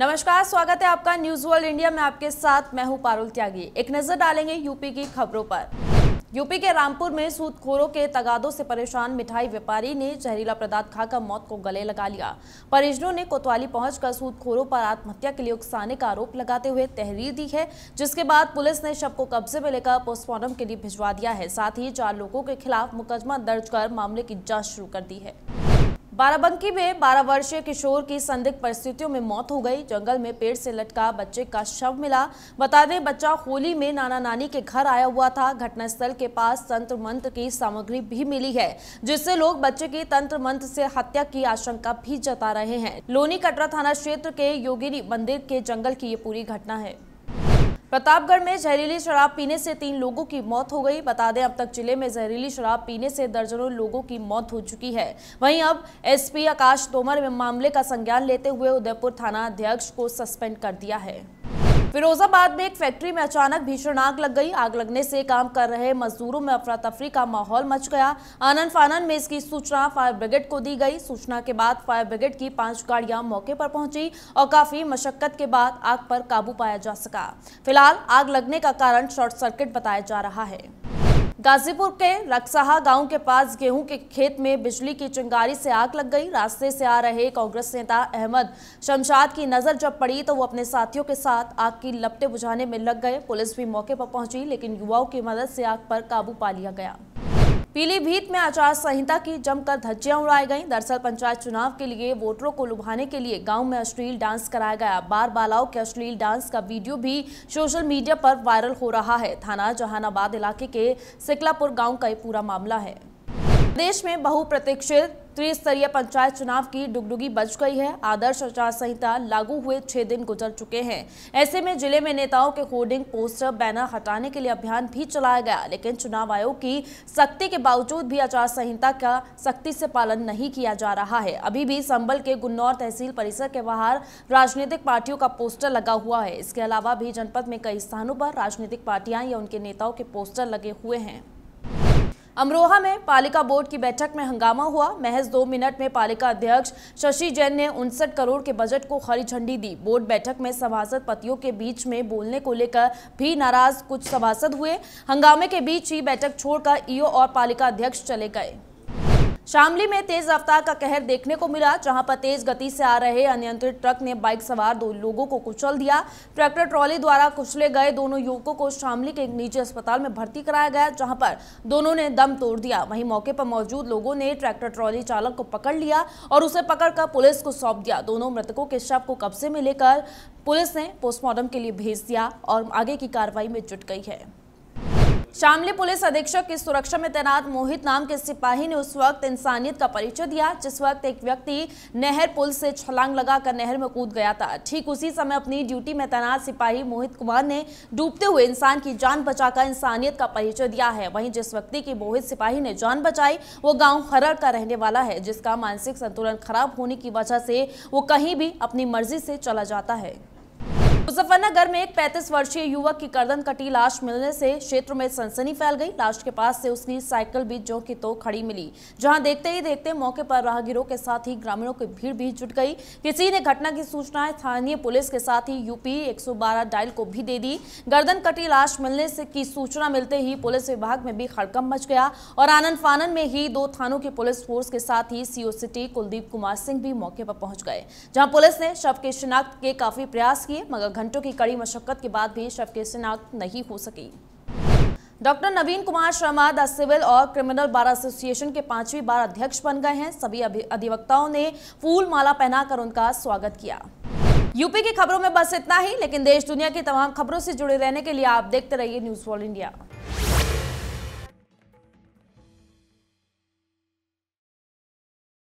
नमस्कार स्वागत है आपका न्यूज वर्ल्ड इंडिया में आपके साथ मैं हूं पारुल त्यागी एक नजर डालेंगे यूपी की खबरों पर यूपी के रामपुर में सूदखोरों के तगादों से परेशान मिठाई व्यापारी ने जहरीला पदार्थ खाकर मौत को गले लगा लिया परिजनों ने कोतवाली पहुंचकर सूदखोरों पर आत्महत्या के लिए उकसाने का आरोप लगाते हुए तहरीर दी है जिसके बाद पुलिस ने शव को कब्जे में लेकर पोस्टमार्टम के लिए भिजवा दिया है साथ ही चार लोगों के खिलाफ मुकदमा दर्ज कर मामले की जाँच शुरू कर दी है बाराबंकी में 12 वर्षीय किशोर की संदिग्ध परिस्थितियों में मौत हो गई जंगल में पेड़ से लटका बच्चे का शव मिला बता दें बच्चा होली में नाना नानी के घर आया हुआ था घटनास्थल के पास तंत्र मंत्र की सामग्री भी मिली है जिससे लोग बच्चे की तंत्र मंत्र से हत्या की आशंका भी जता रहे हैं लोनी कटरा थाना क्षेत्र के योगिनी मंदिर के जंगल की ये पूरी घटना है प्रतापगढ़ में जहरीली शराब पीने से तीन लोगों की मौत हो गई बता दें अब तक जिले में जहरीली शराब पीने से दर्जनों लोगों की मौत हो चुकी है वहीं अब एसपी आकाश तोमर ने मामले का संज्ञान लेते हुए उदयपुर थाना अध्यक्ष को सस्पेंड कर दिया है फिरोजाबाद में एक फैक्ट्री में अचानक भीषण आग लग गई आग लगने से काम कर रहे मजदूरों में अफरा तफरी का माहौल मच गया आनंद फानन में इसकी सूचना फायर ब्रिगेड को दी गई सूचना के बाद फायर ब्रिगेड की पांच गाड़ियां मौके पर पहुंची और काफी मशक्कत के बाद आग पर काबू पाया जा सका फिलहाल आग लगने का कारण शॉर्ट सर्किट बताया जा रहा है गाजीपुर के रक्साहा गांव के पास गेहूं के खेत में बिजली की चिंगारी से आग लग गई रास्ते से आ रहे कांग्रेस नेता अहमद शमशाद की नज़र जब पड़ी तो वो अपने साथियों के साथ आग की लपटें बुझाने में लग गए पुलिस भी मौके पर पहुंची लेकिन युवाओं की मदद से आग पर काबू पा लिया गया पीलीभीत में आचार संहिता की जमकर धज्जियां उड़ाई गईं दरअसल पंचायत चुनाव के लिए वोटरों को लुभाने के लिए गांव में अश्लील डांस कराया गया बार बालाओं के अश्लील डांस का वीडियो भी सोशल मीडिया पर वायरल हो रहा है थाना जहानाबाद इलाके के सिकलापुर गांव का ये पूरा मामला है प्रदेश में बहुप्रतीक्षित त्रिस्तरीय पंचायत चुनाव की डुगडुगी बच गई है आदर्श आचार संहिता लागू हुए छह दिन गुजर चुके हैं ऐसे में जिले में नेताओं के होर्डिंग पोस्टर बैनर हटाने के लिए अभियान भी चलाया गया लेकिन चुनाव आयोग की सख्ती के बावजूद भी आचार संहिता का सख्ती से पालन नहीं किया जा रहा है अभी भी संबल के गुन्नौर तहसील परिसर के बाहर राजनीतिक पार्टियों का पोस्टर लगा हुआ है इसके अलावा भी जनपद में कई स्थानों पर राजनीतिक पार्टियां या उनके नेताओं के पोस्टर लगे हुए हैं अमरोहा में पालिका बोर्ड की बैठक में हंगामा हुआ महज दो मिनट में पालिका अध्यक्ष शशि जैन ने उनसठ करोड़ के बजट को हरी झंडी दी बोर्ड बैठक में सभासद पतियों के बीच में बोलने को लेकर भी नाराज कुछ सभासद हुए हंगामे के बीच ही बैठक छोड़कर ईओ और पालिका अध्यक्ष चले गए शामली में तेज रफ्तार का कहर देखने को मिला जहां पर तेज गति से आ रहे अनियंत्रित ट्रक ने बाइक सवार दो लोगों को कुचल दिया ट्रैक्टर ट्रॉली द्वारा कुचले गए दोनों युवकों को शामली के एक निजी अस्पताल में भर्ती कराया गया जहां पर दोनों ने दम तोड़ दिया वहीं मौके पर मौजूद लोगों ने ट्रैक्टर ट्रॉली चालक को पकड़ लिया और उसे पकड़कर पुलिस को सौंप दिया दोनों मृतकों के शव को कब्जे में लेकर पुलिस ने पोस्टमार्टम के लिए भेज दिया और आगे की कार्रवाई में जुट गई है शामली पुलिस अधीक्षक की सुरक्षा में तैनात मोहित नाम के सिपाही ने उस वक्त इंसानियत का परिचय दिया जिस वक्त एक व्यक्ति नहर पुल से छलांग लगाकर नहर में कूद गया था ठीक उसी समय अपनी ड्यूटी में तैनात सिपाही मोहित कुमार ने डूबते हुए इंसान की जान बचाकर इंसानियत का परिचय दिया है वहीं जिस व्यक्ति की मोहित सिपाही ने जान बचाई वो गाँव खरड़ का रहने वाला है जिसका मानसिक संतुलन खराब होने की वजह से वो कहीं भी अपनी मर्जी से चला जाता है मुजफ्फरनगर में एक 35 वर्षीय युवक की गर्दन कटी लाश मिलने से क्षेत्र में सनसनी फैल गई लाश के पास से उसकी साइकिल भी जो की तो खड़ी मिली जहां देखते ही देखते मौके पर राहगीरों के साथ ही ग्रामीणों की भीड़ भी जुट गई किसी ने घटना की सूचना स्थानीय पुलिस के साथ ही यूपी 112 डायल को भी दे दी गर्दन कटी लाश मिलने से की सूचना मिलते ही पुलिस विभाग में भी खड़कम मच गया और आनंद फानन में ही दो थानों की पुलिस फोर्स के साथ ही सीओ सिटी कुलदीप कुमार सिंह भी मौके पर पहुंच गए जहाँ पुलिस ने शव की शिनाख्त के काफी प्रयास किए मगर घंटों की कड़ी मशक्कत के बाद भी शव की शिनाख्त नहीं हो सकी doctor Naveen Kumar Sharma the civil और क्रिमिनल बार एसोसिएशन के पांचवी बार अध्यक्ष बन गए हैं सभी अधिवक्ताओं ने फूल माला पहनाकर उनका स्वागत किया यूपी की खबरों में बस इतना ही लेकिन देश दुनिया की तमाम खबरों से जुड़े रहने के लिए आप देखते रहिए न्यूज वॉल इंडिया